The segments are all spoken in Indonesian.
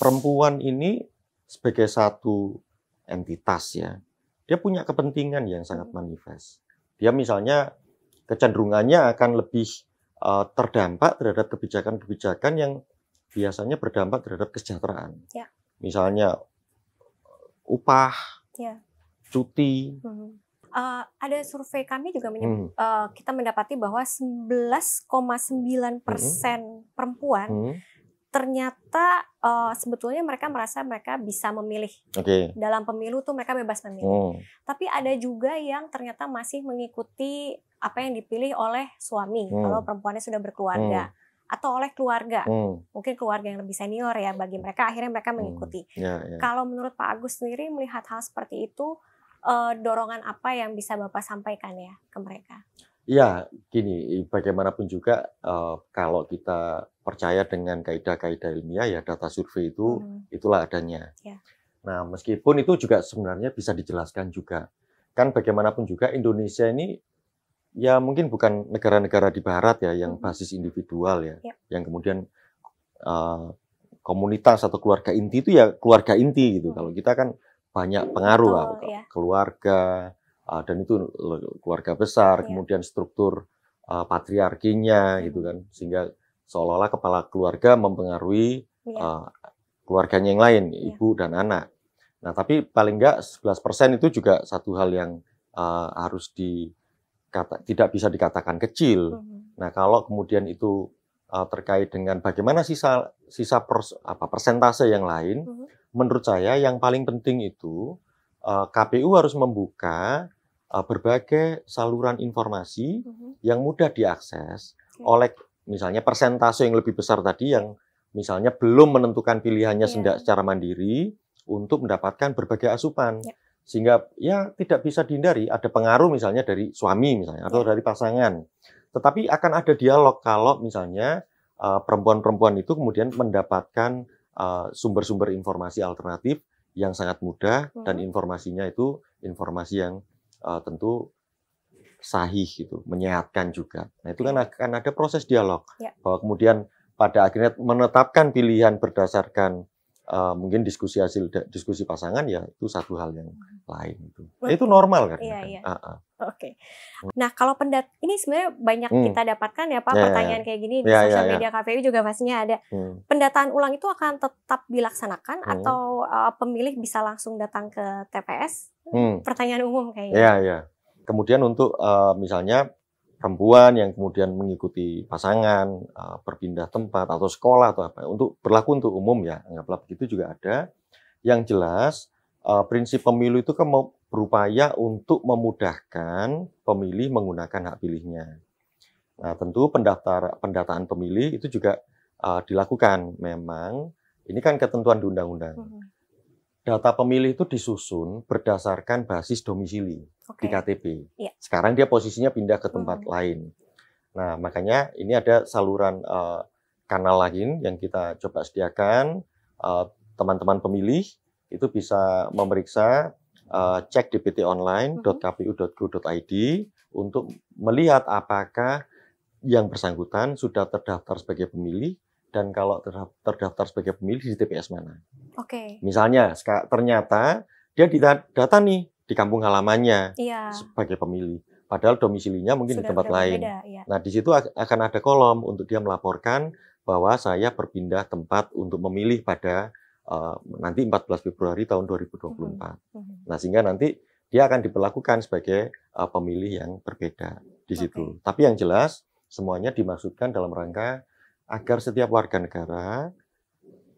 perempuan ini sebagai satu entitas ya, dia punya kepentingan yang sangat hmm. manifest. Dia misalnya kecenderungannya akan lebih uh, terdampak terhadap kebijakan-kebijakan yang biasanya berdampak terhadap kesejahteraan. Ya. Misalnya eh, upah, ya. cuti. Hmm. Uh, ada survei kami juga menyebut, hmm. uh, kita mendapati bahwa 11,9 persen hmm. perempuan hmm ternyata uh, sebetulnya mereka merasa mereka bisa memilih okay. dalam pemilu tuh mereka bebas memilih. Hmm. Tapi ada juga yang ternyata masih mengikuti apa yang dipilih oleh suami hmm. kalau perempuannya sudah berkeluarga. Hmm atau oleh keluarga, hmm. mungkin keluarga yang lebih senior ya bagi mereka akhirnya mereka hmm. mengikuti. Hmm. Ya, yeah, yeah. Kalau menurut Pak Agus sendiri melihat hal seperti itu, eh, dorongan apa yang bisa Bapak sampaikan ya ke mereka? ya gini, bagaimanapun juga eh, kalau kita percaya dengan kaidah-kaidah ilmiah ya data survei itu hmm. itulah adanya. Ya. Nah, meskipun itu juga sebenarnya bisa dijelaskan juga. Kan bagaimanapun juga Indonesia ini ya mungkin bukan negara-negara di barat ya yang hmm. basis individual ya, ya. yang kemudian uh, komunitas atau keluarga inti itu ya keluarga inti gitu. Hmm. Kalau kita kan banyak pengaruh Betul, lah, ya. keluarga uh, dan itu keluarga besar, ya. kemudian struktur uh, patriarkinya hmm. gitu kan, sehingga seolah-olah kepala keluarga mempengaruhi yeah. Iya. uh, keluarganya yang lain, yeah. ibu dan anak. Nah, tapi paling enggak 11% itu juga satu hal yang uh, harus di kata, tidak bisa dikatakan kecil. Mm -hmm. Nah, kalau kemudian itu uh, terkait dengan bagaimana sisa sisa pers, apa persentase yang lain, mm -hmm. menurut saya yang paling penting itu uh, eh, KPU harus membuka uh, berbagai saluran informasi mm -hmm. yang mudah diakses okay. Iya. oleh misalnya persentase yang lebih besar tadi yang misalnya belum menentukan pilihannya yeah. Iya. secara mandiri untuk mendapatkan berbagai asupan. Yeah. Sehingga ya tidak bisa dihindari ada pengaruh misalnya dari suami misalnya atau yeah. dari pasangan. Tetapi akan ada dialog kalau misalnya eh, perempuan-perempuan uh, itu kemudian mendapatkan sumber eh, sumber-sumber informasi alternatif yang sangat mudah -hmm. dan informasinya itu informasi yang uh, tentu sahih gitu, menyehatkan juga. Nah itu kan akan ada proses dialog ya. bahwa kemudian pada akhirnya menetapkan pilihan berdasarkan uh, mungkin diskusi hasil diskusi pasangan ya itu satu hal yang hmm. lain itu. Nah, ya, itu normal kan? Iya, iya. Uh -uh. Oke. Okay. Nah, kalau pendat ini sebenarnya banyak hmm. kita dapatkan ya Pak ya, ya, ya. pertanyaan ya. kayak gini di ya, sosial ya, media ya. KPU juga pastinya ada. Hmm. Pendataan ulang itu akan tetap dilaksanakan hmm. atau uh, pemilih bisa langsung datang ke TPS? Hmm. Pertanyaan umum kayaknya. Iya, iya. Kemudian untuk uh, misalnya perempuan yang kemudian mengikuti pasangan, uh, berpindah tempat atau sekolah atau apa, untuk berlaku untuk umum ya, anggaplah begitu juga ada. Yang jelas uh, prinsip pemilu itu kan berupaya untuk memudahkan pemilih menggunakan hak pilihnya. Nah, tentu pendaftar pendataan pemilih itu juga uh, dilakukan memang. Ini kan ketentuan di undang-undang. Mm -hmm data pemilih itu disusun berdasarkan basis domisili okay. di KTP. Yeah. Sekarang dia posisinya pindah ke tempat mm -hmm. lain. Nah, makanya ini ada saluran uh, kanal lain yang kita coba sediakan. Eh, teman-teman pemilih itu bisa memeriksa uh, cek dptonline.kpu.go.id hmm. untuk melihat apakah yang bersangkutan sudah terdaftar sebagai pemilih dan kalau terdaftar sebagai pemilih di TPS mana. Oke. Okay. Misalnya ternyata dia data nih di kampung halamannya iya. sebagai pemilih, padahal domisilinya mungkin Sudah di tempat lain. Beda, iya. Nah di situ akan ada kolom untuk dia melaporkan bahwa saya berpindah tempat untuk memilih pada uh, nanti 14 Februari tahun 2024. Mm -hmm. Nah sehingga nanti dia akan diperlakukan sebagai uh, pemilih yang berbeda di situ. Okay. Tapi yang jelas semuanya dimaksudkan dalam rangka agar setiap warga negara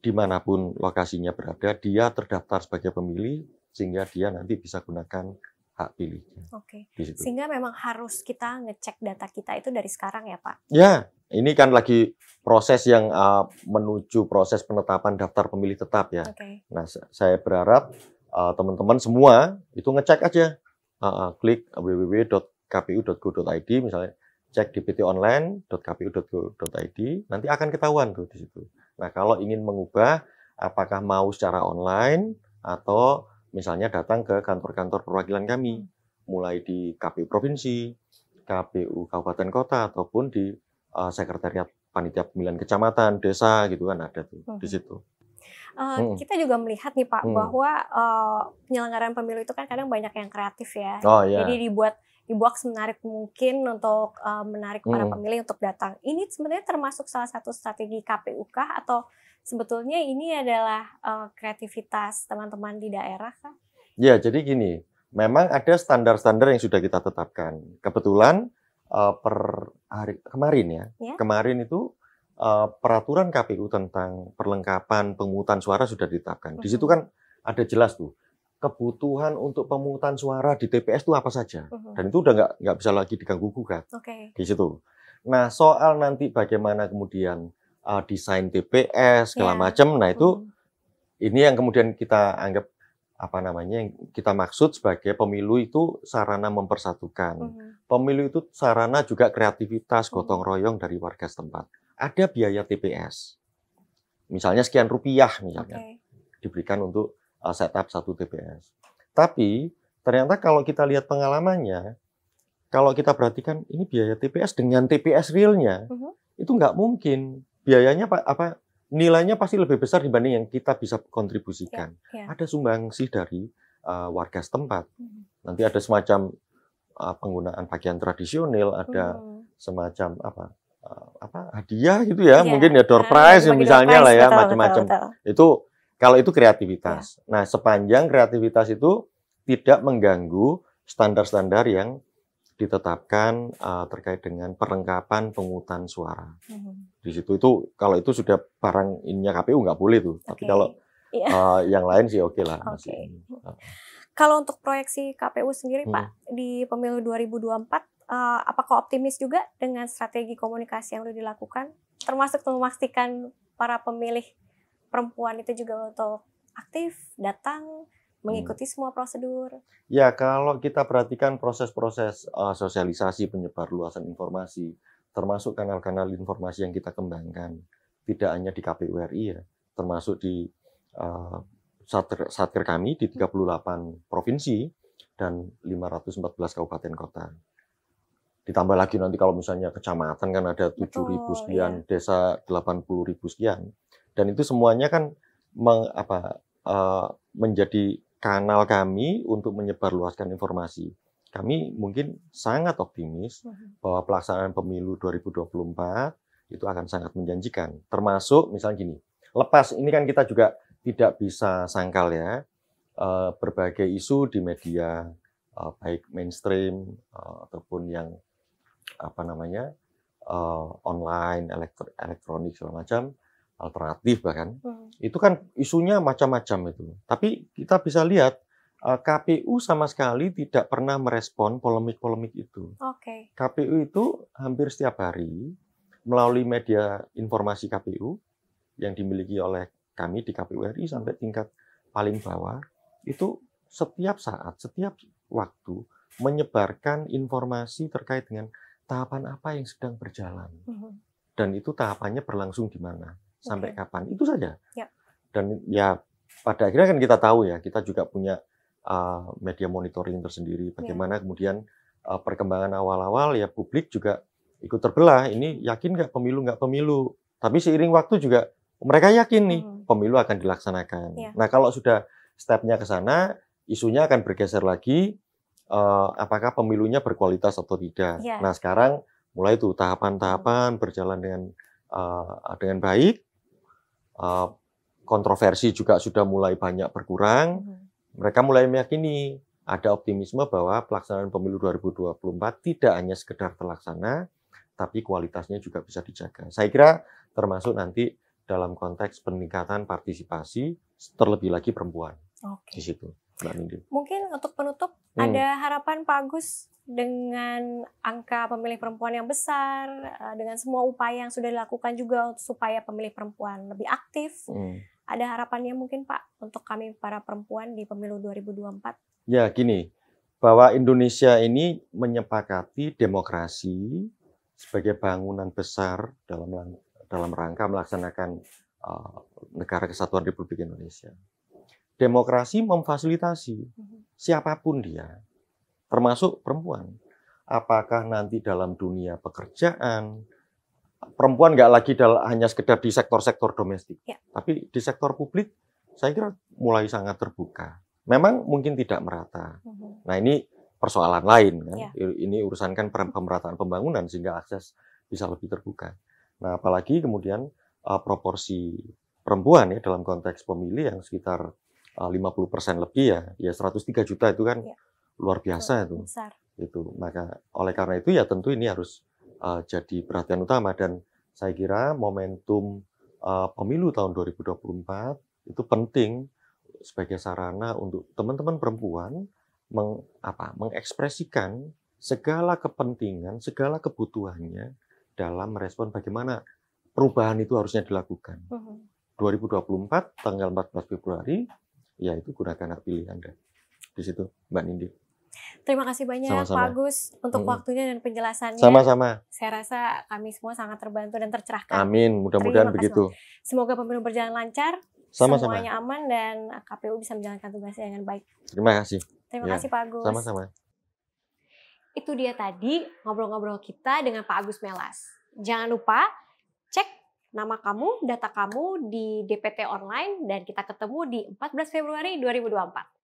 dimanapun lokasinya berada, dia terdaftar sebagai pemilih sehingga dia nanti bisa gunakan hak pilih. Oke. Okay. Sehingga memang harus kita ngecek data kita itu dari sekarang ya Pak? Ya, ini kan lagi proses yang uh, menuju proses penetapan daftar pemilih tetap ya. Oke. Nah, saya berharap uh, teman-teman uh, semua itu ngecek aja, uh, uh, klik www.kpu.go.id misalnya, cek dpt online.kpu.go.id, nanti akan ketahuan tuh di situ. Nah, kalau ingin mengubah, apakah mau secara online atau misalnya datang ke kantor-kantor perwakilan kami, hmm. mulai di KPU provinsi, KPU kabupaten kota ataupun di uh, sekretariat panitia pemilihan kecamatan, desa gitu kan ada tuh di hmm. situ. Uh, hmm. Kita juga melihat nih Pak hmm. bahwa uh, eh, penyelenggaraan pemilu itu kan kadang banyak yang kreatif ya. Oh, iya. Jadi dibuat Ibu Aks menarik mungkin untuk uh, menarik hmm. para pemilih untuk datang. Ini sebenarnya termasuk salah satu strategi KPU kah atau sebetulnya ini adalah uh, kreativitas teman-teman di daerah kah? Ya, jadi gini, memang ada standar-standar yang sudah kita tetapkan. Kebetulan uh, per hari kemarin ya, ya. kemarin itu uh, peraturan KPU tentang perlengkapan pemungutan suara sudah ditetapkan. Di situ hmm. kan ada jelas tuh kebutuhan untuk pemungutan suara di TPS itu apa saja. Uh Dan itu udah nggak nggak bisa lagi diganggu gugat okay. di situ. Nah soal nanti bagaimana kemudian uh, desain TPS iya. segala yeah. macam, nah itu uh ini yang kemudian kita anggap apa namanya yang kita maksud sebagai pemilu itu sarana mempersatukan. Hmm. Pemilu itu sarana juga kreativitas hmm. gotong royong dari warga setempat. Ada biaya TPS. Misalnya sekian rupiah misalnya. Okay. Diberikan untuk uh, setup satu TPS. Tapi ternyata kalau kita lihat pengalamannya, kalau kita perhatikan ini biaya TPS dengan TPS realnya uh-huh. itu nggak mungkin biayanya apa, apa nilainya pasti lebih besar dibanding yang kita bisa kontribusikan. Yeah, yeah. Ada sumbangsih dari uh, warga setempat. -huh. Mhm. Nanti ada semacam uh, penggunaan pakaian tradisional, ada -huh. Mhm. semacam apa uh, apa hadiah gitu ya, yeah. mungkin ya door ah, prize uh, misalnya door price, lah ya macam-macam. Itu kalau itu kreativitas. Ya. Nah, sepanjang kreativitas itu tidak mengganggu standar-standar yang ditetapkan uh, terkait dengan perlengkapan pengutan suara. Hmm. Di situ itu kalau itu sudah barang ininya KPU nggak boleh tuh. Okay. Tapi kalau uh, yang lain sih oke okay lah. Okay. Masih. Uh. Kalau untuk proyeksi KPU sendiri hmm. Pak di pemilu 2024 uh, eh, apakah optimis juga dengan strategi komunikasi yang sudah dilakukan termasuk memastikan para pemilih perempuan itu juga untuk aktif datang hmm. mengikuti hmm. semua prosedur. Ya, kalau kita perhatikan proses-proses uh, sosialisasi penyebar luasan informasi, termasuk kanal-kanal informasi yang kita kembangkan, tidak hanya di KPU RI ya, termasuk di uh, eh, satker, satker kami di 38 provinsi dan 514 kabupaten kota. Ditambah lagi nanti kalau misalnya kecamatan kan ada 7.000 sekian, iya. desa 80.000 sekian dan itu semuanya kan meng, apa, uh, menjadi kanal kami untuk menyebarluaskan informasi. Kami mungkin sangat optimis mm-hmm. bahwa pelaksanaan pemilu 2024 itu akan sangat menjanjikan. Termasuk misalnya gini, lepas ini kan kita juga tidak bisa sangkal ya, eh, berbagai isu di media eh, baik mainstream ataupun yang apa namanya online, elektronik segala macam alternatif bahkan hmm. itu kan isunya macam-macam itu tapi kita bisa lihat eh, KPU sama sekali tidak pernah merespon polemik-polemik itu. Okay. KPU itu hampir setiap hari melalui media informasi KPU yang dimiliki oleh kami di KPU RI sampai tingkat paling bawah itu setiap saat, setiap waktu menyebarkan informasi terkait dengan tahapan apa yang sedang berjalan. Hmm. Dan itu tahapannya berlangsung di mana sampai okay. kapan itu saja ya. dan ya pada akhirnya kan kita tahu ya kita juga punya uh, media monitoring tersendiri ya. bagaimana ya. kemudian uh, perkembangan awal-awal ya publik juga ikut terbelah ini yakin nggak pemilu nggak pemilu tapi seiring waktu juga mereka yakin nih hmm. pemilu akan dilaksanakan ya. nah kalau sudah stepnya ke sana isunya akan bergeser lagi uh, apakah pemilunya berkualitas atau tidak ya. nah sekarang mulai itu tahapan-tahapan berjalan dengan uh, dengan baik Eh, kontroversi juga sudah mulai banyak berkurang. Mm-hmm. Mereka mulai meyakini ada optimisme bahwa pelaksanaan pemilu 2024 tidak hanya sekedar terlaksana, tapi kualitasnya juga bisa dijaga. Saya kira termasuk nanti dalam konteks peningkatan partisipasi, terlebih lagi perempuan okay. di situ. Mbak nah, Mungkin untuk penutup hmm. ada harapan Pak Agus dengan angka pemilih perempuan yang besar, eh, dengan semua upaya yang sudah dilakukan juga supaya pemilih perempuan lebih aktif. Hmm. Ada harapannya mungkin Pak untuk kami para perempuan di pemilu 2024? Ya gini, bahwa Indonesia ini menyepakati demokrasi sebagai bangunan besar dalam dalam rangka melaksanakan uh, negara kesatuan Republik Indonesia demokrasi memfasilitasi mhm. siapapun dia, termasuk perempuan. Apakah nanti dalam dunia pekerjaan, perempuan nggak lagi dalam, hanya sekedar di sektor-sektor domestik, ya. tapi di sektor publik, saya kira mulai sangat terbuka. Memang mungkin tidak merata. Mhm. Nah ini persoalan lain kan. Ya. Ini urusan kan pemerataan pembangunan sehingga akses bisa lebih terbuka. Nah apalagi kemudian uh, proporsi perempuan ya dalam konteks pemilih yang sekitar 50% eh, lebih ya ya 103 juta itu kan ya. luar biasa itu. Besar. Itu maka oleh karena itu ya tentu ini harus uh, jadi perhatian utama dan saya kira momentum uh, pemilu tahun 2024 itu penting sebagai sarana untuk teman-teman perempuan meng, apa, mengekspresikan segala kepentingan, segala kebutuhannya dalam merespon bagaimana perubahan itu harusnya dilakukan. Uh -huh. 2024 tanggal 14 Februari ya itu gunakan hak pilih Anda. Di situ Mbak Nindi. Terima kasih banyak Sama -sama. Pak Agus untuk hmm. waktunya dan penjelasannya. Sama-sama. Saya rasa kami semua sangat terbantu dan tercerahkan. Amin, mudah-mudahan begitu. Semoga pemilu berjalan lancar, Sama-sama. semuanya aman dan KPU bisa menjalankan tugasnya dengan baik. Terima kasih. Terima ya. kasih Pak Agus. Sama-sama. Itu dia tadi ngobrol-ngobrol kita dengan Pak Agus Melas. Jangan lupa cek nama kamu, data kamu di DPT online dan kita ketemu di 14 Februari 2024.